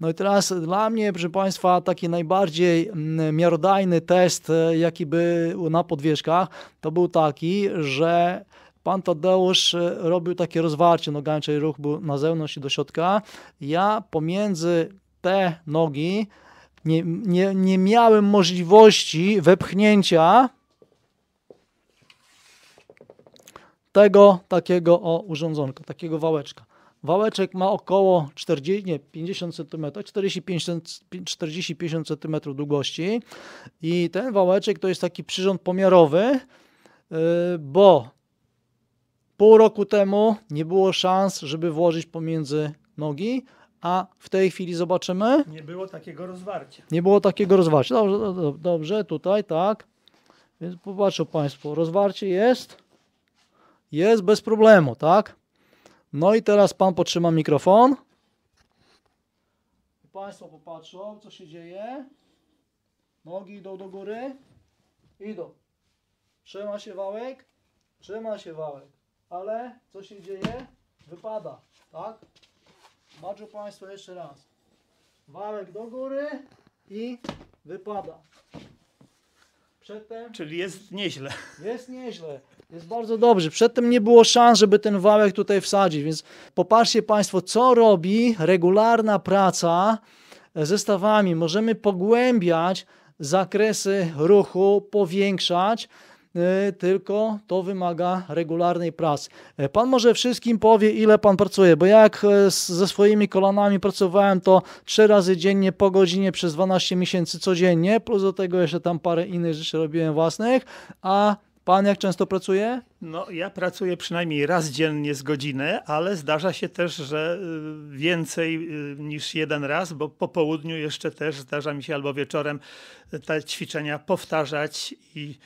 No i teraz dla mnie, proszę Państwa, taki najbardziej mm, miarodajny test, e, jaki był na podwieszkach, to był taki, że pan Tadeusz e, robił takie rozwarcie nogami, czyli ruch był na zewnątrz i do środka. Ja pomiędzy te nogi nie, nie, nie miałem możliwości wepchnięcia tego takiego o urządzonka, takiego wałeczka. Wałeczek ma około 40, nie, 50 cm, 40-50 cm długości i ten wałeczek to jest taki przyrząd pomiarowy, y, bo pół roku temu nie było szans, żeby włożyć pomiędzy nogi, a w tej chwili zobaczymy. Nie było takiego rozwarcia. Nie było takiego rozwarcia. Dobrze, dobrze tutaj, tak. Więc popatrzą Państwo, rozwarcie jest, jest bez problemu, tak? No i teraz pan potrzyma mikrofon. Państwo popatrzą, co się dzieje. Nogi idą do góry. Idą. Trzyma się wałek. Trzyma się wałek. Ale co się dzieje? Wypada. Tak? Zobaczą Państwo jeszcze raz. Wałek do góry i wypada. Przedtem... Czyli jest nieźle. Jest nieźle. Jest bardzo dobrze. Przedtem nie było szans, żeby ten wałek tutaj wsadzić, więc popatrzcie Państwo, co robi regularna praca ze stawami. Możemy pogłębiać zakresy ruchu, powiększać, y, tylko to wymaga regularnej pracy. E, pan może wszystkim powie, ile pan pracuje, bo jak e, ze swoimi kolanami pracowałem, to trzy razy dziennie po godzinie przez 12 miesięcy codziennie, plus do tego jeszcze tam parę innych rzeczy robiłem własnych, a Pan jak często pracuje? No, ja pracuję przynajmniej raz dziennie z godzinę, ale zdarza się też, że y, więcej y, niż jeden raz, bo po południu jeszcze też zdarza mi się albo wieczorem y, te ćwiczenia powtarzać i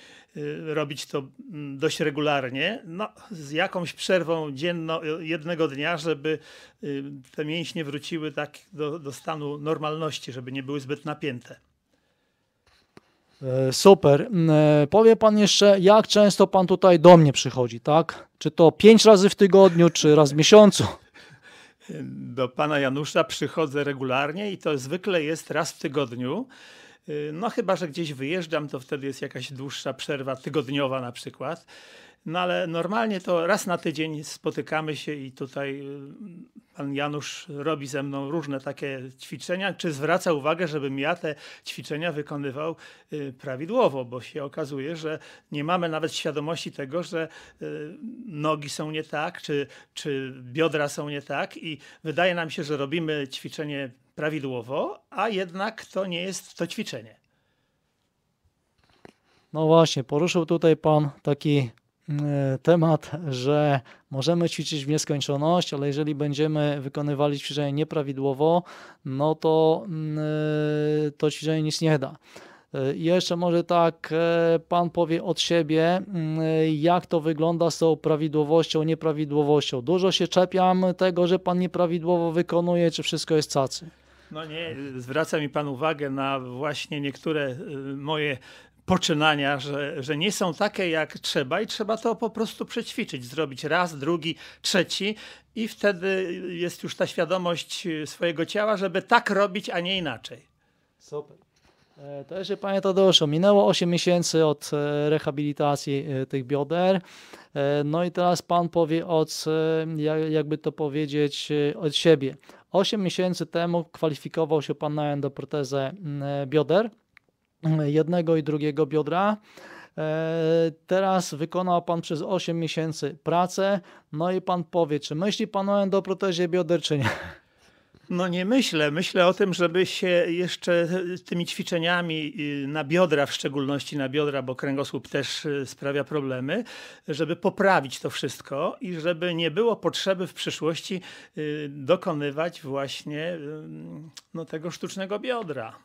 robić to mm, dość regularnie, no, z jakąś przerwą dzienno, jednego dnia, żeby te mięśnie wróciły tak do, do stanu normalności, żeby nie były zbyt napięte. E, super. E, powie Pan jeszcze, jak często Pan tutaj do mnie przychodzi, tak? Czy to pięć razy w tygodniu, czy raz w miesiącu? Do Pana Janusza przychodzę regularnie i to zwykle jest raz w tygodniu. E, no chyba, że gdzieś wyjeżdżam, to wtedy jest jakaś dłuższa przerwa tygodniowa na przykład. No ale normalnie to raz na tydzień spotykamy się i tutaj Pan Janusz robi ze mną różne takie ćwiczenia, czy zwraca uwagę, żebym ja te ćwiczenia wykonywał y, prawidłowo, bo się okazuje, że nie mamy nawet świadomości tego, że y, nogi są nie tak, czy, czy biodra są nie tak, i wydaje nam się, że robimy ćwiczenie prawidłowo, a jednak to nie jest to ćwiczenie. No właśnie, poruszył tutaj Pan taki E, temat, że możemy ćwiczyć w nieskończoność, ale jeżeli będziemy wykonywali ćwiczenie nieprawidłowo, no to mm, e, to ćwiczenie nic nie da. E, jeszcze może tak Pan powie od siebie, mm, jak to wygląda z tą prawidłowością, nieprawidłowością. Dużo się czepiam tego, że Pan nieprawidłowo wykonuje, czy wszystko jest cacy. No nie, zwraca mi Pan uwagę na właśnie niektóre y, moje poczynania, że, że nie są takie jak trzeba i trzeba to po prostu przećwiczyć, zrobić raz, drugi, trzeci i wtedy jest już ta świadomość e, swojego ciała, żeby tak robić, a nie inaczej. Super. E, to jeszcze Panie Tadeuszu, minęło 8 miesięcy od e, rehabilitacji tych bioder. No i teraz Pan powie od, jakby to powiedzieć, od siebie. 8 miesięcy temu kwalifikował się Pan na do protezę bioder jednego i drugiego biodra. E, teraz wykonał Pan przez 8 miesięcy pracę, no i Pan powie, czy myśli Pan o endoprotezie bioder, czy nie? No nie myślę. Myślę o tym, żeby się jeszcze tymi ćwiczeniami y, na biodra, w szczególności na biodra, bo kręgosłup też y, sprawia problemy, żeby poprawić to wszystko i żeby nie było potrzeby w przyszłości y, dokonywać właśnie no, tego sztucznego biodra.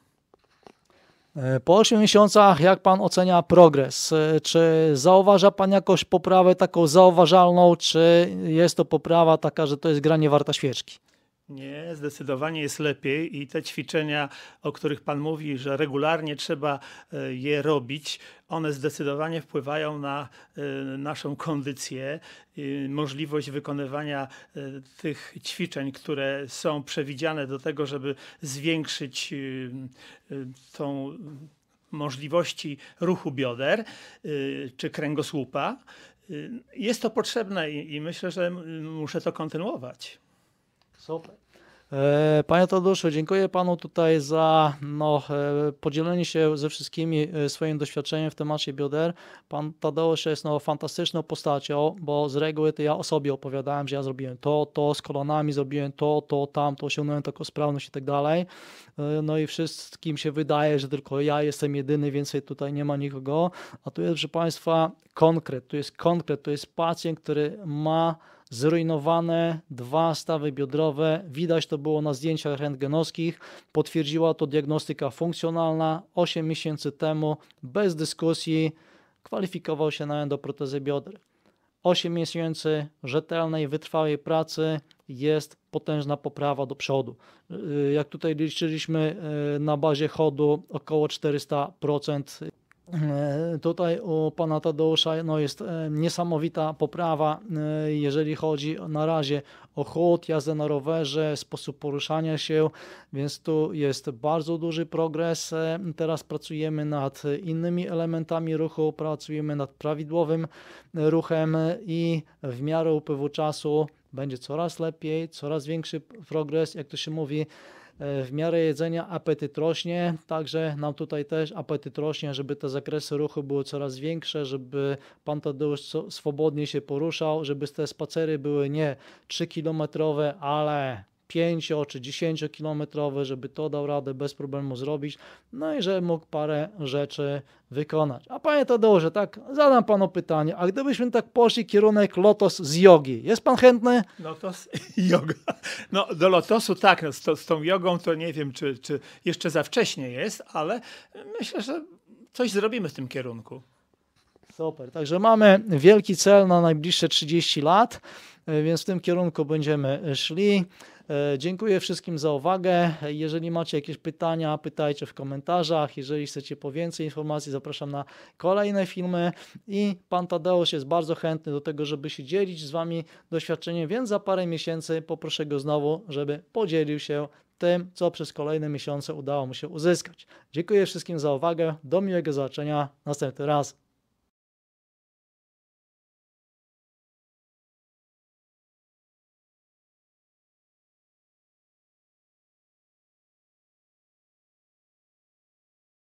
E, po 8 miesiącach, jak Pan ocenia progres? E, czy zauważa Pan jakąś poprawę taką zauważalną, czy jest to poprawa taka, że to jest granie warta świeczki? Nie, zdecydowanie jest lepiej i te ćwiczenia, o których Pan mówi, że regularnie trzeba e, je robić, one zdecydowanie wpływają na e, naszą kondycję, możliwość wykonywania e, tych ćwiczeń, które są przewidziane do tego, żeby zwiększyć tą możliwości ruchu bioder czy kręgosłupa. Jest to potrzebne i myślę, że muszę to kontynuować. Super. E, panie Tadeuszu, dziękuję Panu tutaj za no, e, podzielenie się ze wszystkimi e, swoim doświadczeniem w temacie bioder. Pan Tadeusz jest no, fantastyczną postacią, bo z reguły to ja o sobie opowiadałem, że ja zrobiłem to, to, z kolanami zrobiłem to, to, tamto, osiągnąłem taką sprawność i tak dalej. No i wszystkim się wydaje, że tylko ja jestem jedyny, więcej tutaj nie ma nikogo. A tu jest, proszę Państwa, konkret, tu jest konkret, to jest pacjent, który ma zrujnowane dwa stawy biodrowe. Widać to było na zdjęciach rentgenowskich. Potwierdziła to diagnostyka funkcjonalna 8 miesięcy temu. Bez dyskusji kwalifikował się na endoprotezę bioder. 8 miesięcy rzetelnej, wytrwałej pracy jest potężna poprawa do przodu. Y, y, jak tutaj liczyliśmy y, na bazie chodu około 400% E, tutaj u pana Tadeusza no jest e, niesamowita poprawa, e, jeżeli chodzi na razie o chód, jazdę na rowerze, sposób poruszania się, więc tu jest bardzo duży progres. Teraz pracujemy nad innymi elementami ruchu, pracujemy nad prawidłowym ruchem i w miarę upływu czasu będzie coraz lepiej, coraz większy progres, jak to się mówi E, w miarę jedzenia apetyt rośnie, także nam tutaj też apetyt rośnie, żeby te zakresy ruchu były coraz większe, żeby pan Tadeusz swobodnie się poruszał, żeby te spacery były nie 3 kilometrowe, ale 5 czy 10 kilometrowe, żeby to dał radę bez problemu zrobić, no i że mógł parę rzeczy wykonać. A panie że tak, zadam panu pytanie, a gdybyśmy tak poszli kierunek lotos z jogi, jest pan chętny? Lotos i joga. No do lotosu tak, z, z tą jogą to nie wiem, czy, czy jeszcze za wcześnie jest, ale myślę, że coś zrobimy w tym kierunku. Super, także mamy wielki cel na najbliższe 30 lat. E, więc w tym kierunku będziemy szli. E, dziękuję wszystkim za uwagę. Jeżeli macie jakieś pytania, pytajcie w komentarzach. Jeżeli chcecie po więcej informacji, zapraszam na kolejne filmy. I pan Tadeusz jest bardzo chętny do tego, żeby się dzielić z Wami doświadczeniem, więc za parę miesięcy poproszę go znowu, żeby podzielił się tym, co przez kolejne miesiące udało mu się uzyskać. Dziękuję wszystkim za uwagę. Do miłego zobaczenia następny raz.